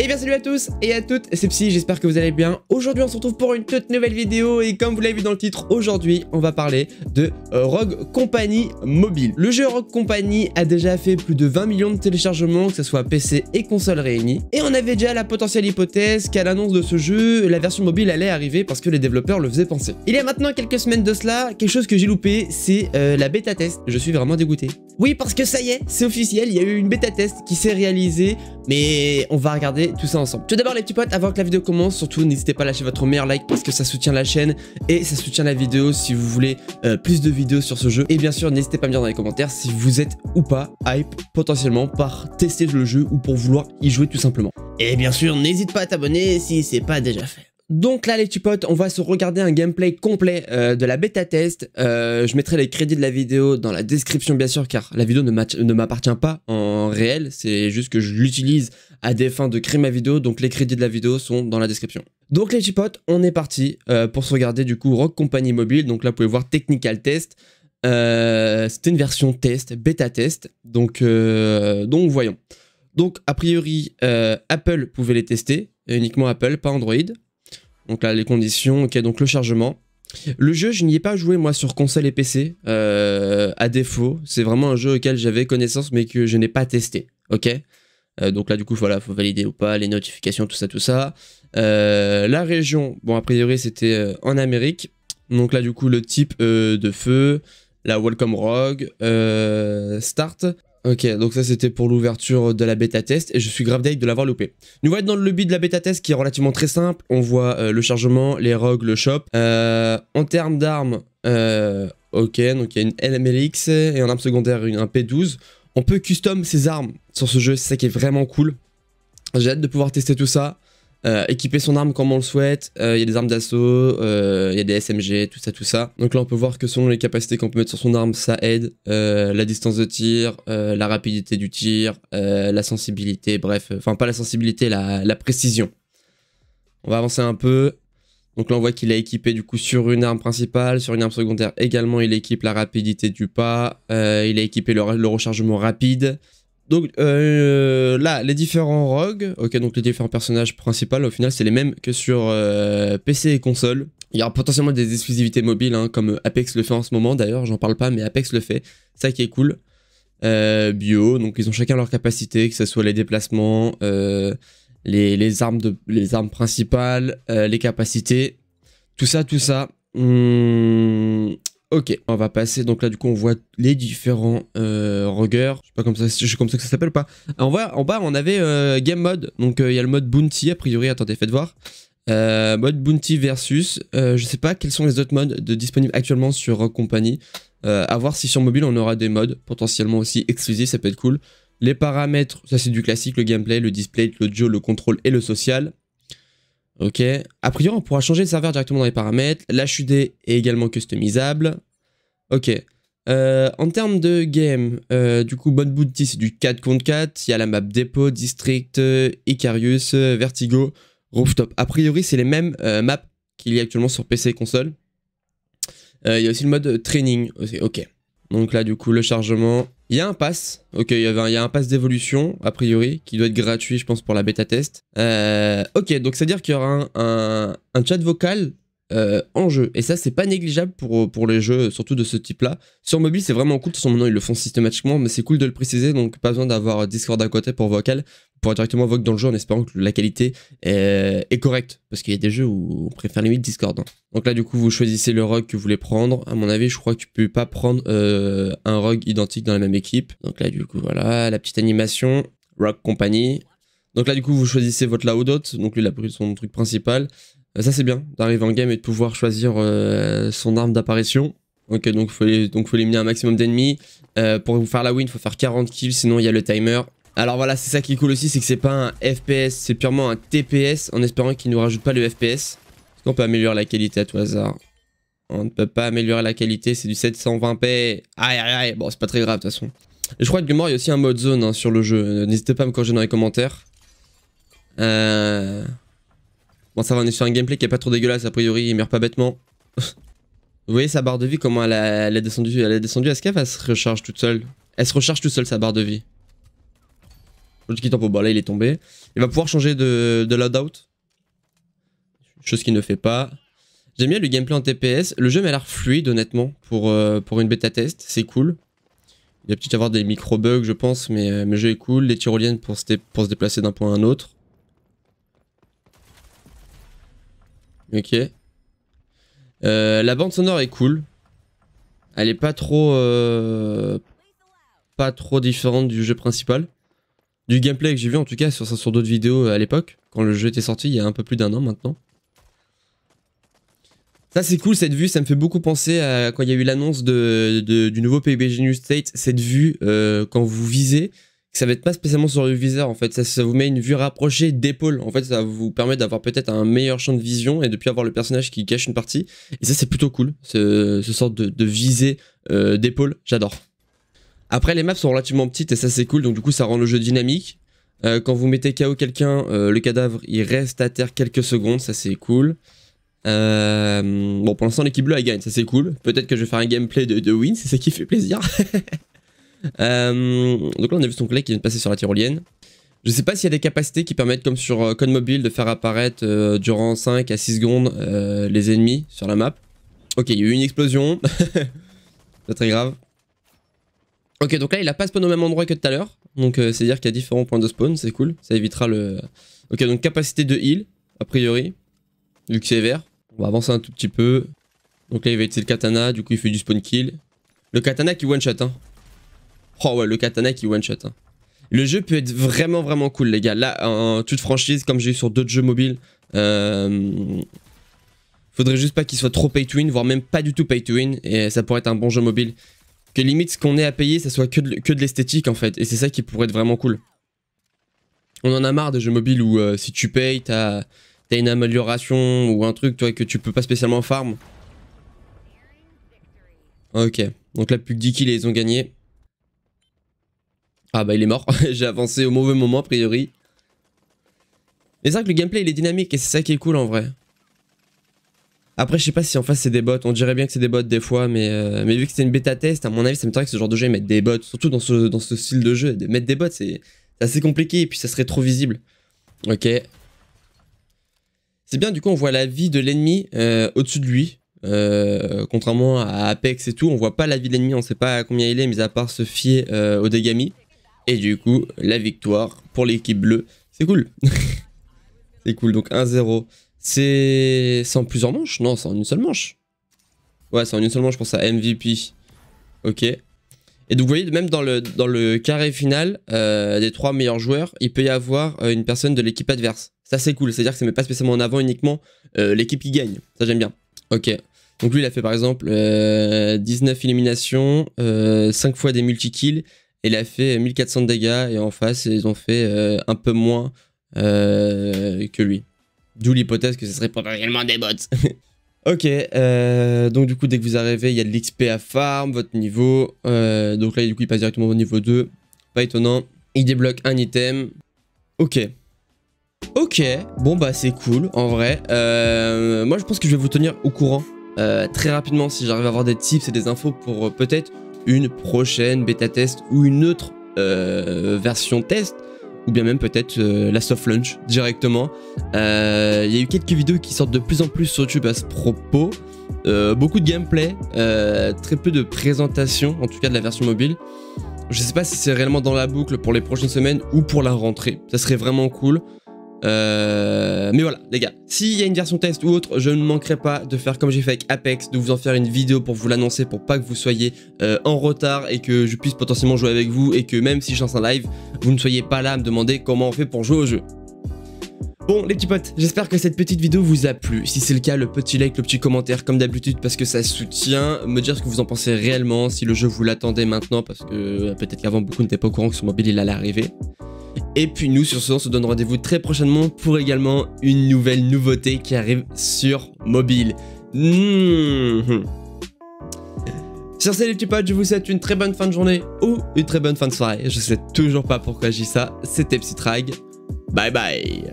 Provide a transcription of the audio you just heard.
Et eh bien salut à tous et à toutes, c'est Psy, j'espère que vous allez bien. Aujourd'hui on se retrouve pour une toute nouvelle vidéo et comme vous l'avez vu dans le titre, aujourd'hui on va parler de euh, Rogue Company Mobile. Le jeu Rogue Company a déjà fait plus de 20 millions de téléchargements, que ce soit PC et console réunis. Et on avait déjà la potentielle hypothèse qu'à l'annonce de ce jeu, la version mobile allait arriver parce que les développeurs le faisaient penser. Il y a maintenant quelques semaines de cela, quelque chose que j'ai loupé, c'est euh, la bêta test. Je suis vraiment dégoûté. Oui, parce que ça y est, c'est officiel, il y a eu une bêta test qui s'est réalisée, mais on va regarder tout ça ensemble. Tout d'abord les petits potes, avant que la vidéo commence, surtout n'hésitez pas à lâcher votre meilleur like parce que ça soutient la chaîne et ça soutient la vidéo si vous voulez euh, plus de vidéos sur ce jeu. Et bien sûr, n'hésitez pas à me dire dans les commentaires si vous êtes ou pas hype potentiellement par tester le jeu ou pour vouloir y jouer tout simplement. Et bien sûr, n'hésite pas à t'abonner si c'est pas déjà fait. Donc là les tupotes, on va se regarder un gameplay complet euh, de la bêta test. Euh, je mettrai les crédits de la vidéo dans la description bien sûr car la vidéo ne m'appartient pas en réel, c'est juste que je l'utilise à des fins de créer ma vidéo, donc les crédits de la vidéo sont dans la description. Donc les tupotes, on est parti euh, pour se regarder du coup Rock Company Mobile, donc là vous pouvez voir Technical Test. C'était une version test, bêta test, donc, donc voyons. Donc a priori Apple pouvait les tester, uniquement Apple, pas Android. Donc là, les conditions, ok, donc le chargement. Le jeu, je n'y ai pas joué moi sur console et PC, euh, à défaut. C'est vraiment un jeu auquel j'avais connaissance mais que je n'ai pas testé, ok euh, Donc là, du coup, voilà, faut valider ou pas les notifications, tout ça, tout ça. Euh, la région, bon, a priori, c'était en Amérique. Donc là, du coup, le type de feu, la Welcome Rogue, Start. Ok, donc ça c'était pour l'ouverture de la bêta test et je suis grave d'ailleurs de l'avoir loupé. Nous voilà dans le lobby de la bêta test qui est relativement très simple. On voit euh, le chargement, les rogues, le shop. Euh, en termes d'armes, euh, ok, donc il y a une LMLX et en arme secondaire une, un P12. On peut custom ses armes sur ce jeu, c'est ça qui est vraiment cool. J'ai hâte de pouvoir tester tout ça. Euh, équiper son arme comme on le souhaite, il euh, y a des armes d'assaut, il euh, y a des SMG, tout ça, tout ça. Donc là, on peut voir que selon les capacités qu'on peut mettre sur son arme, ça aide. la distance de tir, la rapidité du tir, la sensibilité, bref, enfin pas la sensibilité, la, précision. On va avancer un peu. Donc là, on voit qu'il est équipé du coup sur une arme principale, sur une arme secondaire également, il équipe la rapidité du pas, il a équipé le rechargement rapide, donc euh, là, les différents rogues, ok, donc les différents personnages principaux, au final, c'est les mêmes que sur euh, PC et console. Il y aura potentiellement des exclusivités mobiles, hein, comme Apex le fait en ce moment d'ailleurs, j'en parle pas, mais Apex le fait, ça qui est cool. Euh, bio, donc ils ont chacun leur capacité, que ce soit les déplacements, les, armes de, les armes principales, les capacités, tout ça, tout ça. Hmm, Ok, on va passer. Donc là, du coup, on voit les différents euh, Je sais pas comme ça, je comme ça que ça s'appelle ou pas. Euh, on voit, en bas, on avait euh, game mode. Donc euh, il y a le mode bounty, a priori. Attendez, faites voir. mode bounty versus. je sais pas quels sont les autres modes de, disponibles actuellement sur Rock Company. à voir si sur mobile, on aura des modes potentiellement aussi exclusifs. Ça peut être cool. Les paramètres, ça c'est du classique, le gameplay, le display, l'audio, le contrôle et le social. Ok. A priori, on pourra changer le serveur directement dans les paramètres. L'HUD est également customisable. Ok. Euh, en termes de game, euh, du coup, Bonne Booty, c'est du 4 contre 4. Il y a la map Depot, District, euh, Icarius, Vertigo, Rooftop. A priori, c'est les mêmes maps qu'il y a actuellement sur PC et console. Il y a aussi le mode training. Ok. Donc là, du coup, le chargement. Il y a un pass, ok, il y, a un, il pass d'évolution, a priori, qui doit être gratuit, je pense, pour la bêta test. Euh, ok, donc c'est-à-dire qu'il y aura un, chat vocal euh, en jeu. Et ça, c'est pas négligeable pour, pour les jeux, surtout de ce type-là. Sur mobile, c'est vraiment cool, de toute façon, maintenant, ils le font systématiquement, mais c'est cool de le préciser, donc pas besoin d'avoir Discord à côté pour vocal pourra directement vogue dans le jeu en espérant que la qualité est, correcte. Parce qu'il y a des jeux où on préfère limite Discord. Hein. Donc là, du coup, vous choisissez le rogue que vous voulez prendre. À mon avis, je crois que tu peux pas prendre euh, un rogue identique dans la même équipe. Donc là, du coup, voilà, la petite animation, rogue Company. Donc là, du coup, vous choisissez votre Laodot. Donc lui, il a pris son truc principal. Euh, ça, c'est bien d'arriver en game et de pouvoir choisir euh, son arme d'apparition. Ok, donc faut, donc faut éliminer un maximum d'ennemis. pour vous faire la win, il faut faire 40 kills, sinon il y a le timer. Alors voilà, c'est ça qui est cool aussi, c'est que c'est pas un FPS, c'est purement un TPS, en espérant qu'il nous rajoute pas le FPS. Est-ce qu'on peut améliorer la qualité à tout hasard On ne peut pas améliorer la qualité, c'est du 720p. Aïe aïe aïe, bon c'est pas très grave de toute façon. je crois que du mort, il y a aussi un mode zone hein, sur le jeu, euh, n'hésitez pas à me corriger dans les commentaires. Euh, bon ça va, on est sur un gameplay qui est pas trop dégueulasse, a priori il meurt pas bêtement. Vous voyez sa barre de vie, comment elle, a, elle est descendue Elle est descendue, est-ce qu'elle se recharge toute seule Elle se recharge toute seule sa barre de vie. Bon là il est tombé. Il va pouvoir changer de, loadout. Chose qu'il ne fait pas. J'aime bien le gameplay en TPS. Le jeu m'a l'air fluide honnêtement pour, euh, pour une bêta test. C'est cool. Il va peut-être y avoir des micro-bugs je pense, euh, mais, le jeu est cool. Les tyroliennes pour se, déplacer d'un point à un autre. Ok. Euh, la bande sonore est cool. Elle est pas trop... pas trop différente du jeu principal du gameplay que j'ai vu en tout cas sur, sur d'autres vidéos euh, à l'époque, quand le jeu était sorti il y a un peu plus d'un an maintenant. Ça c'est cool cette vue, ça me fait beaucoup penser à quand il y a eu l'annonce de, du nouveau PUBG New State, cette vue euh, quand vous visez, ça va être pas spécialement sur le viseur en fait, ça, vous met une vue rapprochée d'épaule, en fait ça vous permet d'avoir peut-être un meilleur champ de vision et de plus avoir le personnage qui cache une partie, et ça c'est plutôt cool, ce, ce, sorte de, visée euh, d'épaule, j'adore. Après, les maps sont relativement petites et ça c'est cool, donc du coup ça rend le jeu dynamique. Euh, quand vous mettez KO quelqu'un, euh, le cadavre il reste à terre quelques secondes, ça c'est cool. Euh, bon, pour l'instant, l'équipe bleue elle gagne, ça c'est cool. Peut-être que je vais faire un gameplay de, de win, c'est ça qui fait plaisir. donc là, on a vu son collègue qui vient de passer sur la tyrolienne. Je sais pas s'il y a des capacités qui permettent, comme sur Code Mobile, de faire apparaître durant 5 à 6 secondes les ennemis sur la map. Ok, il y a eu une explosion. pas très grave. Ok, donc là, il a pas spawn au même endroit que tout à l'heure. Donc, euh, c'est-à-dire qu'il y a différents points de spawn, c'est cool. Ça évitera le... Ok, donc capacité de heal, a priori, vu que c'est vert. On va avancer un tout petit peu. Donc là, il va utiliser le katana, du coup, il fait du spawn kill. Le katana qui one-shot, hein. Oh ouais, le katana qui one-shot, hein. Le jeu peut être vraiment, vraiment cool, les gars. Là, en toute franchise, comme j'ai eu sur d'autres jeux mobiles, euh... Faudrait juste pas qu'il soit trop pay to win, voire même pas du tout pay to win, et ça pourrait être un bon jeu mobile. Que limite, ce qu'on est à payer, ça soit que de, l'esthétique, en fait. Et c'est ça qui pourrait être vraiment cool. On en a marre de jeux mobiles où euh, si tu payes, t'as as une amélioration ou un truc, toi, que tu peux pas spécialement farm. Ah, ok. Donc là, plus que 10 kills, ils ont gagné. Ah bah, il est mort. J'ai avancé au mauvais moment, a priori. Mais c'est vrai que le gameplay, il est dynamique et c'est ça qui est cool, en vrai. Après, je sais pas si en face c'est des bots. On dirait bien que c'est des bots des fois, mais, euh, mais vu que c'est une bêta test, à mon avis, ça me que ce genre de jeu, mettre des bots. Surtout dans ce, dans ce style de jeu, mettre des bots, c'est assez compliqué et puis ça serait trop visible. Ok. C'est bien, du coup, on voit la vie de l'ennemi euh, au-dessus de lui. Euh, contrairement à Apex et tout, on voit pas la vie de l'ennemi, on sait pas à combien il est, mis à part se fier au dégami. Et du coup, la victoire pour l'équipe bleue. C'est cool. c'est cool, donc 1-0. C'est en plusieurs manches Non, c'est en une seule manche. Ouais, c'est en une seule manche, pour ça. MVP. Ok. Et donc vous voyez, même dans le, dans le carré final euh, des trois meilleurs joueurs, il peut y avoir euh, une personne de l'équipe adverse. Ça c'est cool, c'est-à-dire que ça met pas spécialement en avant uniquement euh, l'équipe qui gagne. Ça j'aime bien. Ok. Donc lui il a fait par exemple 19 éliminations, 5 fois des multi-kills, et il a fait 1400 dégâts, et en face ils ont fait un peu moins que lui. D'où l'hypothèse que ce serait potentiellement des bots. ok, euh, donc du coup, dès que vous arrivez, il y a de l'XP à farm, votre niveau. Euh, donc là, du coup, il passe directement au niveau 2. Pas étonnant. Il débloque un item. Ok. Ok, bon bah c'est cool en vrai. Euh, moi je pense que je vais vous tenir au courant très rapidement si j'arrive à avoir des tips et des infos pour peut-être une prochaine bêta test ou une autre version test ou bien même peut-être euh, Last la soft launch directement. Il euh, y a eu quelques vidéos qui sortent de plus en plus sur YouTube à ce propos. Euh, beaucoup de gameplay, très peu de présentation, en tout cas de la version mobile. Je ne sais pas si c'est réellement dans la boucle pour les prochaines semaines ou pour la rentrée. Ça serait vraiment cool. Euh, mais voilà, les gars, s'il y a une version test ou autre, je ne manquerai pas de faire comme j'ai fait avec Apex, de vous en faire une vidéo pour vous l'annoncer, pour pas que vous soyez euh, en retard et que je puisse potentiellement jouer avec vous et que même si je lance un live, vous ne soyez pas là à me demander comment on fait pour jouer au jeu. Bon les petits potes, j'espère que cette petite vidéo vous a plu. Si c'est le cas, le petit like, le petit commentaire comme d'habitude parce que ça soutient. Me dire ce que vous en pensez réellement, si le jeu vous l'attendez maintenant parce que euh, peut-être qu'avant beaucoup n'étaient pas au courant que son mobile il allait arriver. Et puis nous, sur ce, on se donne rendez-vous très prochainement pour également une nouvelle nouveauté qui arrive sur mobile. Hmm. Sur ces les petits potes, je vous souhaite une très bonne fin de journée ou une très bonne fin de soirée. Je sais toujours pas pourquoi j'ai ça. C'était Psytrag. Bye bye